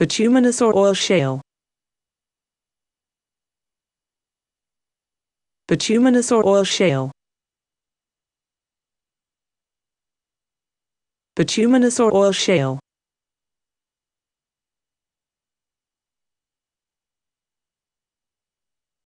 bituminous or oil shale. Bituminous or oil shale. Bituminous or oil shale.